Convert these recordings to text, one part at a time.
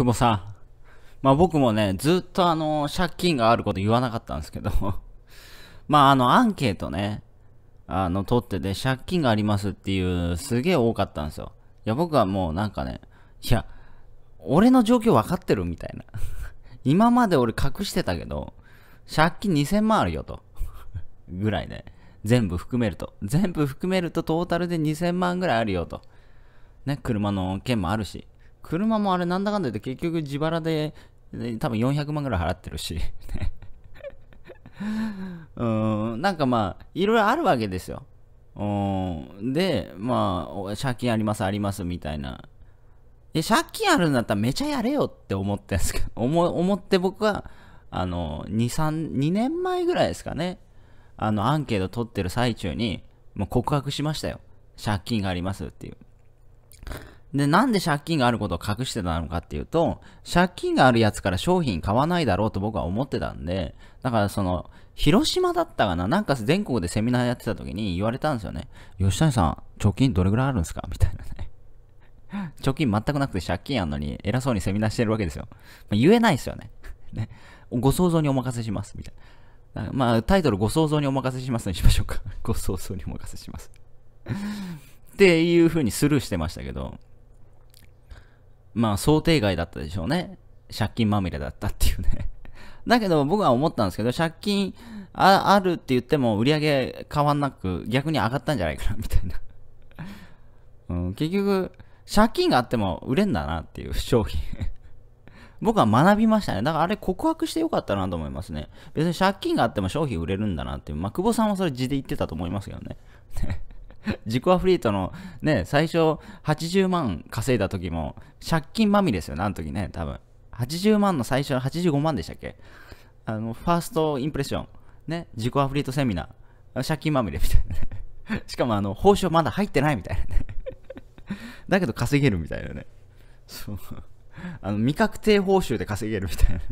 久保さん。まあ僕もね、ずっとあの、借金があること言わなかったんですけど まああの、アンケートね、あの、取ってて、借金がありますっていう、すげえ多かったんですよ。いや、僕はもうなんかね、いや、俺の状況わかってるみたいな 今まで俺隠してたけど、借金2000万あるよと ぐらいね。全部含めると。全部含めるとトータルで2000万ぐらいあるよと。ね、車の件もあるし。車もあれなんだかんだ言って結局自腹で、ね、多分400万ぐらい払ってるし うんなんかまあいろいろあるわけですようんでまあ借金ありますありますみたいなえ借金あるんだったらめちゃやれよって思ってんすか 思って僕はあの232年前ぐらいですかねあのアンケート取ってる最中にもう告白しましたよ借金がありますっていうで、なんで借金があることを隠してたのかっていうと、借金があるやつから商品買わないだろうと僕は思ってたんで、だからその、広島だったかななんか全国でセミナーやってた時に言われたんですよね。吉谷さん、貯金どれぐらいあるんですかみたいなね。貯金全くなくて借金あんのに偉そうにセミナーしてるわけですよ。まあ、言えないですよね ね。ご想像にお任せします。みたいな。まあ、タイトルご想像にお任せしますにしましょうか。ご想像にお任せしますっていう風にスルーしてましたけど、まあ想定外だったでしょうね。借金まみれだったっていうね だけど僕は思ったんですけど、借金あるって言っても売り上げ変わんなく逆に上がったんじゃないかなみたいな うん、結局、借金があっても売れんだなっていう商品 僕は学びましたね。だからあれ告白してよかったなと思いますね。別に借金があっても商品売れるんだなっていう。まあ、久保さんはそれ字で言ってたと思いますけどね。自己アフリートのね、最初80万稼いだ時も借金まみれですよあの時ね、多分。80万の最初の85万でしたっけあの、ファーストインプレッション。ね、自己アフリートセミナー。借金まみれみたいなね。しかもあの、報酬まだ入ってないみたいなね。だけど稼げるみたいなね。そう。あの、未確定報酬で稼げるみたいなね。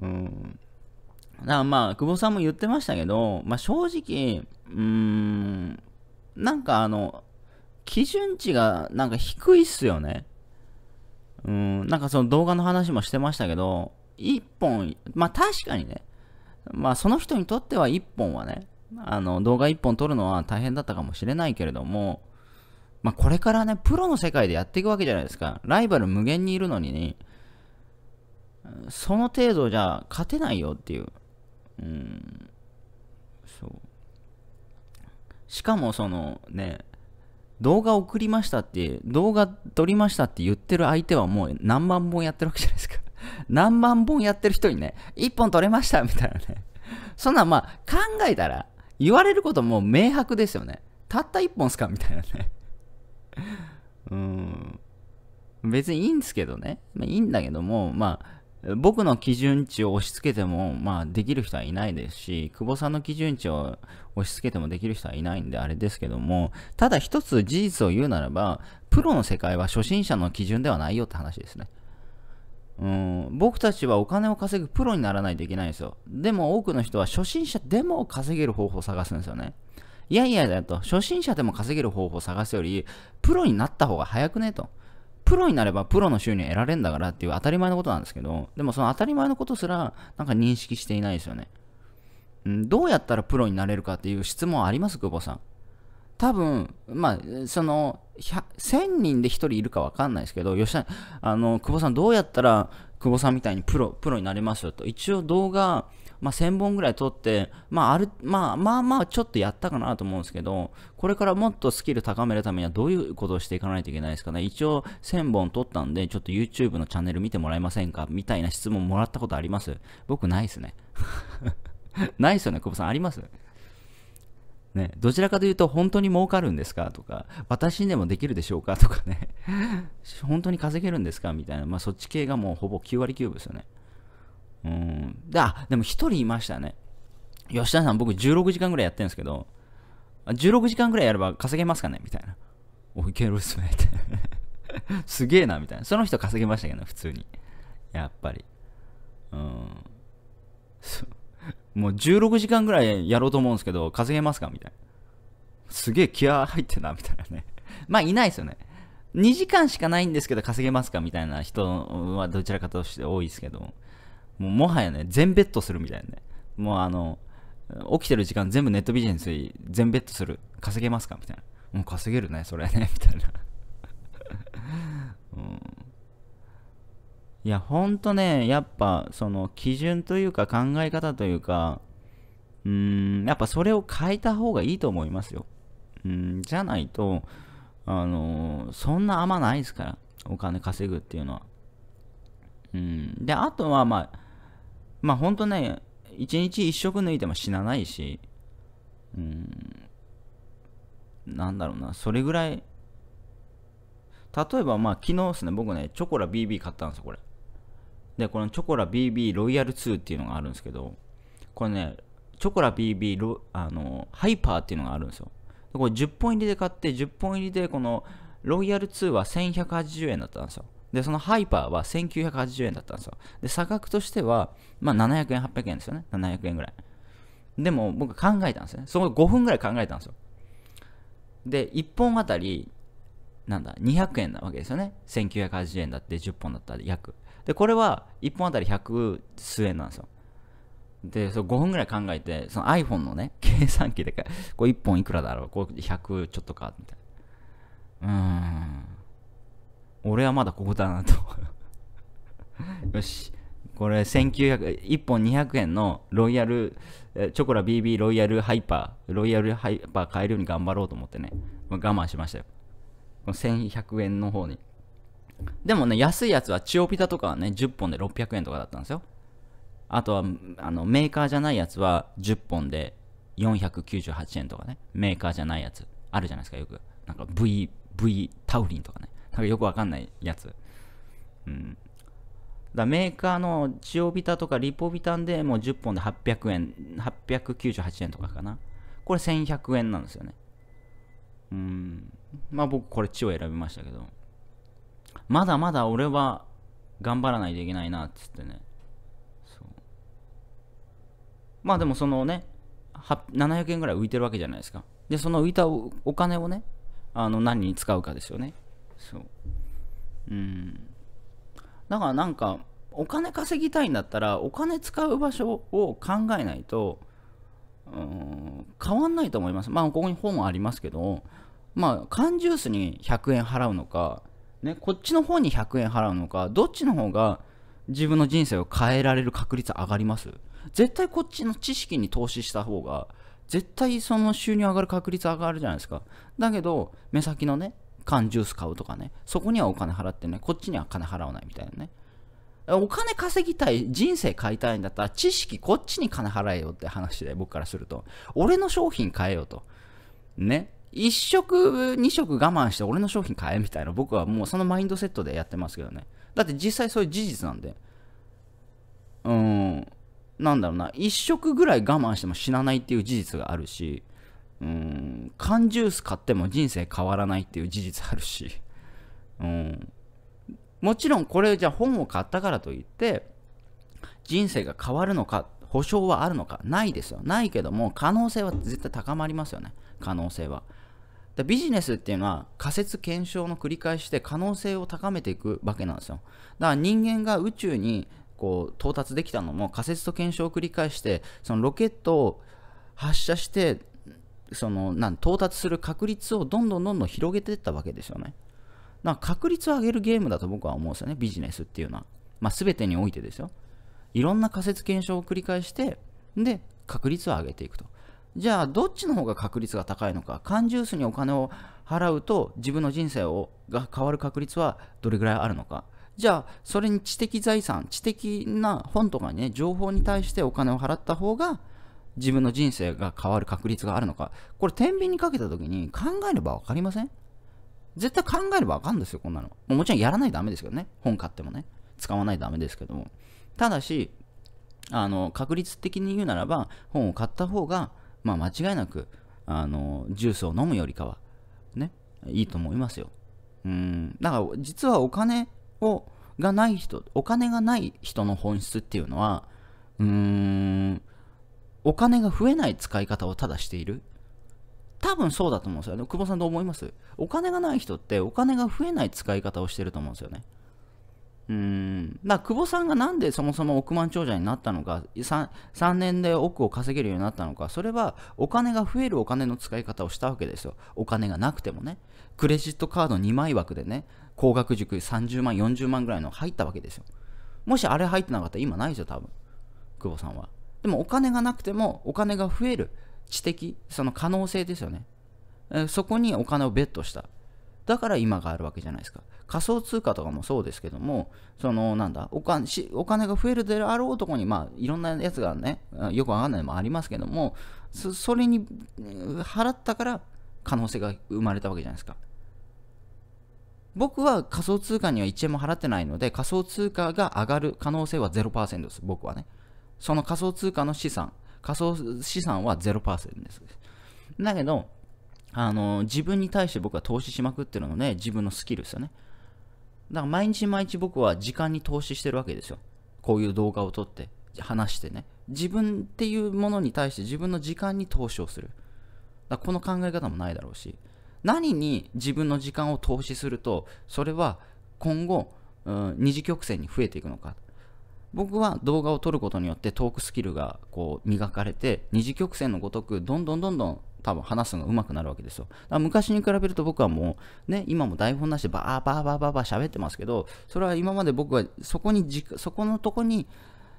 うん。だからまあ、久保さんも言ってましたけど、まあ、正直、うーん、なんかあの、基準値がなんか低いっすよね。うん、なんかその動画の話もしてましたけど、1本、まあ確かにね、まあその人にとっては1本はね、あの動画1本撮るのは大変だったかもしれないけれども、まあこれからね、プロの世界でやっていくわけじゃないですか。ライバル無限にいるのにね、その程度じゃ勝てないよっていう。うんそうしかもそのね動画送りましたって動画撮りましたって言ってる相手はもう何万本やってるわけじゃないですか 何万本やってる人にね1本撮れましたみたいなねそんなまあ考えたら言われることも明白ですよねたった1本すかみたいなね うん別にいいんですけどね、まあ、いいんだけどもまあ僕の基準値を押し付けても、まあ、できる人はいないですし、久保さんの基準値を押し付けてもできる人はいないんであれですけども、ただ一つ事実を言うならば、プロの世界は初心者の基準ではないよって話ですね。うん、僕たちはお金を稼ぐプロにならないといけないんですよ。でも多くの人は初心者でも稼げる方法を探すんですよね。いやいやだと、初心者でも稼げる方法を探すより、プロになった方が早くねと。プロになればプロの収入得られんだからっていう当たり前のことなんですけど、でもその当たり前のことすらなんか認識していないですよね。うん、どうやったらプロになれるかっていう質問あります久保さん。多分、まあ、その、1000人で1人いるか分かんないですけど、吉田、あの、久保さんどうやったら久保さんみたいにプロ、プロになれますよと。一応動画、まあ、1000本ぐらい撮って、まあ、ある、まあ、まあまあ、ちょっとやったかなと思うんですけど、これからもっとスキル高めるためにはどういうことをしていかないといけないですかね。一応、1000本撮ったんで、ちょっと YouTube のチャンネル見てもらえませんかみたいな質問もらったことあります僕ないっすね。ないですよね、久保さん。ありますね、どちらかというと本当に儲かるんですかとか、私にでもできるでしょうかとかね、本当に稼げるんですかみたいな、まあ、そっち系がもうほぼ9割9分ですよね。うん。で、あ、でも1人いましたね。吉田さん、僕16時間ぐらいやってるんですけど、16時間ぐらいやれば稼げますかねみたいな。お、いけるっすね。すげえな、みたいな。その人稼げましたけど、普通に。やっぱり。うん。もう16時間ぐらいやろうと思うんですけど、稼げますかみたいな。すげえ気合入ってんな、みたいなね。まあ、いないですよね。2時間しかないんですけど稼げますかみたいな人はどちらかとして多いですけど、もうもはやね、全ベッドするみたいなね。もうあの、起きてる時間全部ネットビジネスに全ベッドする。稼げますかみたいな。もう稼げるね、それね、みたいな。うんいや、ほんとね、やっぱ、その、基準というか考え方というか、うーん、やっぱそれを変えた方がいいと思いますよ。うん、じゃないと、あのー、そんな甘ないですから、お金稼ぐっていうのは。うん、で、あとは、まあ、まあ、ほんとね、一日一食抜いても死なないし、うん、なんだろうな、それぐらい、例えば、まあ、昨日ですね、僕ね、チョコラ BB 買ったんですよ、これ。で、このチョコラ BB ロイヤル2っていうのがあるんですけど、これね、チョコラ BB ロあのハイパーっていうのがあるんですよ。でこれ10本入りで買って、10本入りでこのロイヤル2は1180円だったんですよ。で、そのハイパーは1980円だったんですよ。で、差額としては、まあ700円、800円ですよね。700円ぐらい。でも僕考えたんですね。その5分ぐらい考えたんですよ。で、1本あたり、なんだ、200円なわけですよね。1980円だって10本だったら約。でこれは1本あたり100数円なんですよでそ5分ぐらい考えてその iPhone のね 計算機でかこう1本いくらだろうこう100ちょっとかみたいなうーん俺はまだここだなとよしこれ1900 1本200円のロイヤルチョコラ BB ロイヤルハイパーロイヤルハイパー買えるように頑張ろうと思ってね、我慢しましたよ1100円の方にでもね、安いやつはチオピタとかはね、10本で600円とかだったんですよ。あとは、あの、メーカーじゃないやつは10本で498円とかね。メーカーじゃないやつ。あるじゃないですか、よく。なんか V、V タウリンとかね。なんかよくわかんないやつ。うん。だメーカーのチオビタとかリポビタンでもう10本で800円、898円とかかな。これ1100円なんですよね。うん。まあ僕これチを選びましたけど。まだまだ俺は頑張らないといけないなっつってねまあでもそのね700円ぐらい浮いてるわけじゃないですかでその浮いたお金をねあの何に使うかですよねそううんだからなんかお金稼ぎたいんだったらお金使う場所を考えないとうん変わんないと思いますまあここに本もありますけどまあ缶ジュースに100円払うのかね、こっちの方に100円払うのかどっちの方が自分の人生を変えられる確率上がります絶対こっちの知識に投資した方が絶対その収入上がる確率上がるじゃないですかだけど目先のね缶ジュース買うとかねそこにはお金払ってねこっちには金払わないみたいなねお金稼ぎたい、人生買いたいんだったら、知識こっちに金払えよって話で、僕からすると。俺の商品買えよと。ね。1食、2食我慢して俺の商品買えみたいな、僕はもうそのマインドセットでやってますけどね。だって実際そういう事実なんで。うん、なんだろうな、1食ぐらい我慢しても死なないっていう事実があるし、うん、缶ジュース買っても人生変わらないっていう事実あるし、うん、もちろんこれじゃあ本を買ったからといって、人生が変わるのか、保証はあるのか、ないですよ。ないけども、可能性は絶対高まりますよね。可能性は。だビジネスっていうのは仮説検証の繰り返しで可能性を高めていくわけなんですよ。だから人間が宇宙にこう到達できたのも仮説と検証を繰り返してそのロケットを発射してそのなん到達する確率をどんどんどんどん広げていったわけですよね。だから確率を上げるゲームだと僕は思うんですよね、ビジネスっていうのは。まあ、全てにおいてですよ。いろんな仮説検証を繰り返して、で、確率を上げていくと。じゃあどっちの方が確率が高いのか缶ジュースにお金を払うと自分の人生をが変わる確率はどれぐらいあるのかじゃあそれに知的財産知的な本とかね情報に対してお金を払った方が自分の人生が変わる確率があるのかこれ天秤にかけた時に考えれば分かりません絶対考えれば分かるんですよこんなのもちろんやらないとダメですけどね本買ってもね使わないとダメですけどもただしあの確率的に言うならば本を買った方がまあ、間違いなく、あの、ジュースを飲むよりかは、ね、いいと思いますよ。うん、だから実はお金を、がない人、お金がない人の本質っていうのは、うーん、お金が増えない使い方をただしている。多分そうだと思うんですよね。久保さんどう思いますお金がない人ってお金が増えない使い方をしてると思うんですよね。うんだ久保さんがなんでそもそも億万長者になったのか 3, 3年で億を稼げるようになったのかそれはお金が増えるお金の使い方をしたわけですよお金がなくてもねクレジットカード2枚枠でね高額塾30万40万ぐらいの入ったわけですよもしあれ入ってなかったら今ないですよ多分久保さんはでもお金がなくてもお金が増える知的その可能性ですよねそこにお金をベットしただから今があるわけじゃないですか。仮想通貨とかもそうですけども、そのなんだ、お金お金が増えるであろうとこに、まあ、いろんなやつがね、よくわかんないのもありますけども、それに払ったから可能性が生まれたわけじゃないですか。僕は仮想通貨には1円も払ってないので、仮想通貨が上がる可能性は0%です、僕はね。その仮想通貨の資産、仮想資産は0%です。だけど、あの、自分に対して僕は投資しまくってるので、自分のスキルですよね。だから毎日毎日僕は時間に投資してるわけですよ。こういう動画を撮って、話してね。自分っていうものに対して自分の時間に投資をする。だこの考え方もないだろうし、何に自分の時間を投資すると、それは今後、うん、二次曲線に増えていくのか。僕は動画を撮ることによってトークスキルがこう磨かれて、二次曲線のごとく、どんどんどんどん多分話すのが上手くなるわけですよ。昔に比べると僕はもう、ね、今も台本なしでバーバーバーバーバー喋ってますけど、それは今まで僕はそこに、そこのとこに、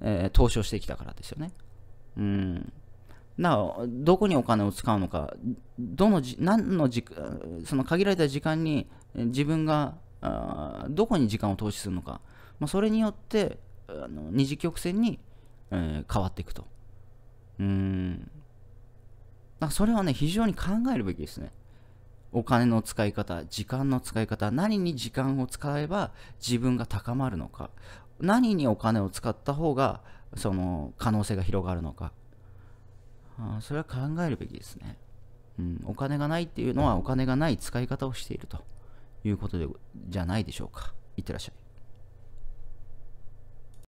えー、投資をしてきたからですよね。うん。などこにお金を使うのか、どのじ、何の時その限られた時間に自分が、どこに時間を投資するのか、まあ、それによって、あの二次曲線に、えー、変わっていくと。うん。だそれはね、非常に考えるべきですね。お金の使い方、時間の使い方、何に時間を使えば自分が高まるのか、何にお金を使った方が、その、可能性が広がるのか。あそれは考えるべきですね。うん、お金がないっていうのはお金がない使い方をしているということでじゃないでしょうか。いってらっしゃい。